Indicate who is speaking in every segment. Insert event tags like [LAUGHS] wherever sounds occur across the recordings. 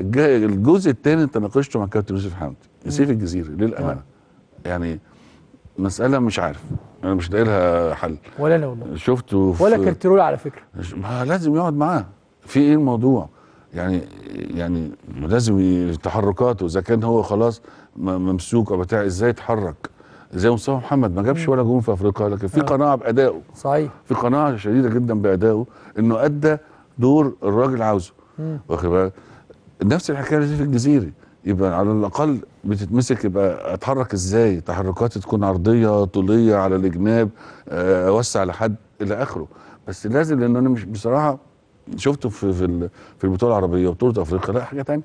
Speaker 1: الجزء الثاني انت ناقشته مع كابتن يوسف حمدي سيف الجزيره للامانه آه. يعني مساله مش عارف انا مش لاقي لها حل ولا انا والله شفته في ولا كارتيرول على فكره ما لازم يقعد معاه في ايه الموضوع يعني يعني لازم تحركاته اذا كان هو خلاص ممسوك او بتاع ازاي يتحرك زي مصطفى محمد ما جابش ولا جون في افريقيا لكن في آه. قناعه بادائه صحيح في قناعه شديده جدا بادائه انه ادى دور الراجل عاوزه واخد بالك نفس الحكايه دي في الجزيره يبقى على الاقل بتتمسك يبقى اتحرك ازاي تحركاتي تكون عرضيه طوليه على الجناب آه، اوسع لحد الى اخره بس لازم لان انا مش بصراحه شفته في في, في البطوله العربيه وبطوله افريقيا لا حاجه ثانيه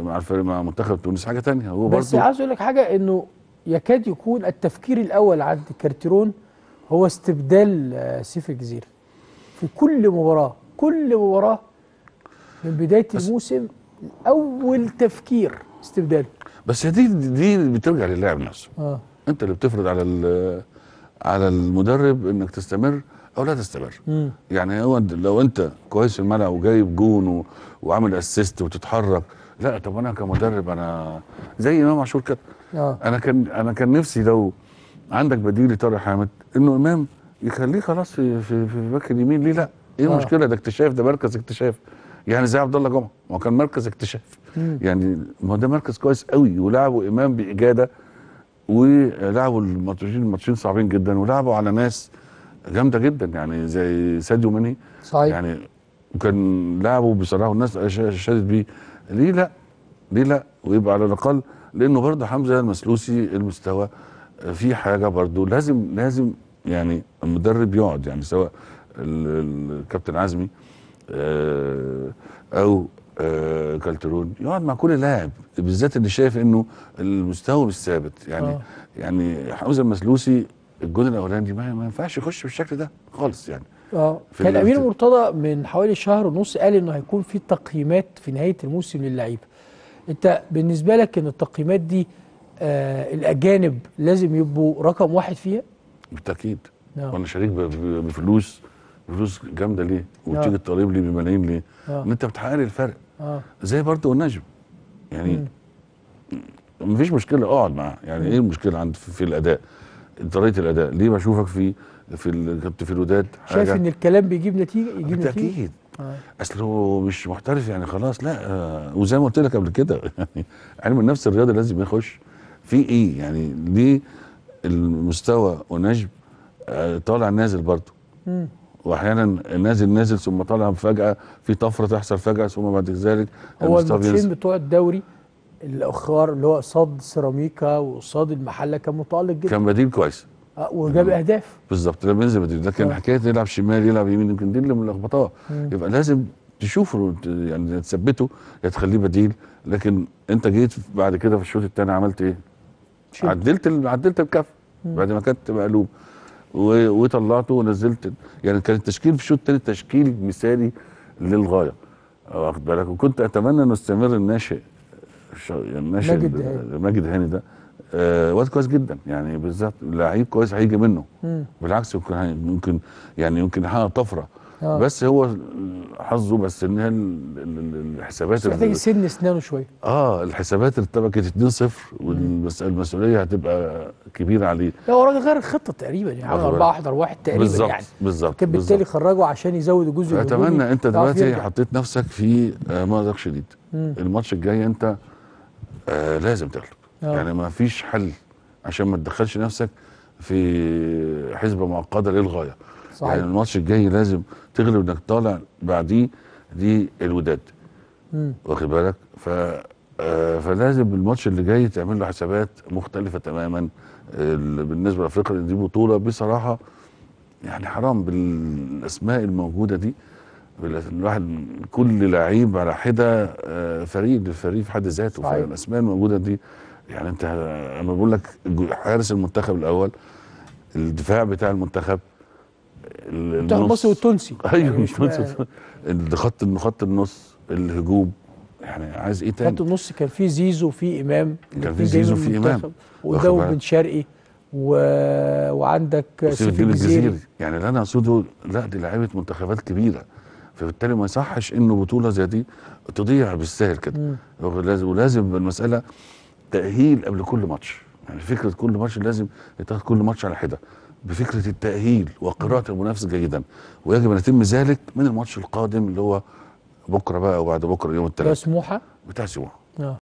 Speaker 1: مع الفريق مع منتخب تونس حاجه ثانيه هو بس عايز
Speaker 2: اقول لك حاجه انه يكاد يكون التفكير الاول عند كارتيرون هو استبدال آه، سيف الجزيره في كل مباراه كل مباراه من بدايه الموسم اول تفكير استبدال
Speaker 1: بس دي دي بترجع للاعب نفسه آه. انت اللي بتفرض على على المدرب انك تستمر او لا تستمر مم. يعني هو لو انت كويس في الملعب وجايب جون وعامل اسيست وتتحرك لا طب انا كمدرب انا زي امام عاشور كده آه. انا كان انا كان نفسي لو عندك بديل لطارق حامد انه امام يخليه خلاص في في, في باك اليمين ليه لا ايه آه. المشكله آه. ده اكتشاف ده مركز اكتشاف يعني زي عبد الله جمعه ما كان مركز اكتشاف يعني ما هو ده مركز كويس قوي ولعبوا امام باجاده ولعبوا الماتشين الماتشين صعبين جدا ولعبوا على ناس جامده جدا يعني زي ساديو ماني صحيح يعني وكان لعبوا بصراحه والناس شادت بيه ليه لا؟ ليه لا؟ ويبقى على الاقل لانه برضه حمزه المسلوسي المستوى آه، في حاجه برضه لازم لازم يعني المدرب يقعد يعني سواء الكابتن عزمي آه، او آه، كالترون يقعد مع كل لاعب بالذات اللي شايف انه المستوى مش ثابت يعني أوه. يعني حمزه المسلوسي الجون الاولاني ما, ما ينفعش يخش بالشكل ده خالص يعني
Speaker 2: اه كان امير مرتضى من حوالي شهر ونص قال انه هيكون في تقييمات في نهايه الموسم للعيبه انت بالنسبه لك ان التقييمات دي آه الاجانب لازم يبقوا رقم واحد فيها
Speaker 1: بالتاكيد نعم. وانا شريك بفلوس فلوس جامده ليه؟ وتيجي آه. الطالب لي بملايين ليه؟ آه. ان انت بتحقق لي الفرق آه. زي برضه النجم يعني مفيش مشكله اقعد معاه يعني مم. ايه المشكله عند في, الاداء طريقه الاداء ليه بشوفك في في كنت في الوداد شايف ان
Speaker 2: الكلام بيجيب نتيجه يجيب نتيجه بالتاكيد آه.
Speaker 1: اصل هو مش محترف يعني خلاص لا آه وزي ما قلت لك قبل كده [LAUGHS] يعني علم النفس الرياضي لازم يخش في ايه يعني ليه المستوى ونجم آه طالع نازل برضه واحيانا نازل نازل ثم طالع فجاه في طفره تحصل فجاه ثم بعد ذلك هو الماتشين
Speaker 2: بتوع الدوري الاخر اللي هو قصاد سيراميكا وقصاد المحله كان متالق جدا كان
Speaker 1: بديل كويس
Speaker 2: آه، وجاب يعني اهداف
Speaker 1: بالظبط لما بينزل بديل لكن آه. حكايه يلعب شمال يلعب يمين يمكن دي اللي ملخبطاه يبقى لازم تشوفه يعني تثبته يا تخليه بديل لكن انت جيت بعد كده في الشوط الثاني عملت ايه؟ عدلت عدلت الكف بعد ما كانت مقلوب وطلعته ونزلت يعني كان التشكيل في الشوط الثاني تشكيل مثالي للغايه واخد بالك وكنت اتمنى انه يستمر الناشئ يعني الناشئ ماجد هاني ده آه واد كويس جدا يعني بالذات لعيب كويس هيجي منه مم. بالعكس ممكن يعني يمكن يحقق طفره آه. بس هو حظه بس ان هي الحسابات محتاج سن اسنانه شويه اه الحسابات ارتبكت 2 0 والمسؤوليه هتبقى كبيره عليه
Speaker 2: لا هو الراجل غير الخطه تقريبا يعني 4 1 4 واحد تقريبا بالزبط يعني
Speaker 1: بالظبط كان بالتالي
Speaker 2: خرجه عشان يزود الجزء اتمنى انت دلوقتي
Speaker 1: حطيت نفسك في آه، مأزق شديد الماتش الجاي انت آه لازم تغلب آه. يعني ما فيش حل عشان ما تدخلش نفسك في حسبه معقده للغايه صحيح. يعني الماتش الجاي لازم تغلب انك طالع بعديه دي الوداد واخد بالك ف آه، فلازم الماتش اللي جاي تعمل له حسابات مختلفه تماما بالنسبه لافريقيا دي بطوله بصراحه يعني حرام بالاسماء الموجوده دي الواحد كل لعيب على حده آه، فريق للفريق في حد ذاته فالاسماء الموجوده دي يعني انت انا بقول لك حارس المنتخب الاول الدفاع بتاع المنتخب بتاع المصري والتونسي [LAUGHS] ايوه يعني مش التونسي خط خط النص الهجوم يعني عايز ايه تاني خط
Speaker 2: النص كان فيه زيزو وفيه امام كان فيه زيزو وفيه امام وقدام بن شرقي و... وعندك سيف الدين الجزيري
Speaker 1: يعني اللي انا اقصده لا دي لعيبه منتخبات كبيره فبالتالي ما يصحش انه بطوله زي دي تضيع بالسهل كده ولازم المساله تاهيل قبل كل ماتش يعني فكره كل ماتش لازم يتاخد كل ماتش على حده بفكره التاهيل وقراءه المنافس جيدا ويجب ان يتم ذلك من الماتش القادم اللي هو بكره بقى وبعد بكره يوم الثلاثاء بتاع سموحه بتاع سموحه
Speaker 2: آه.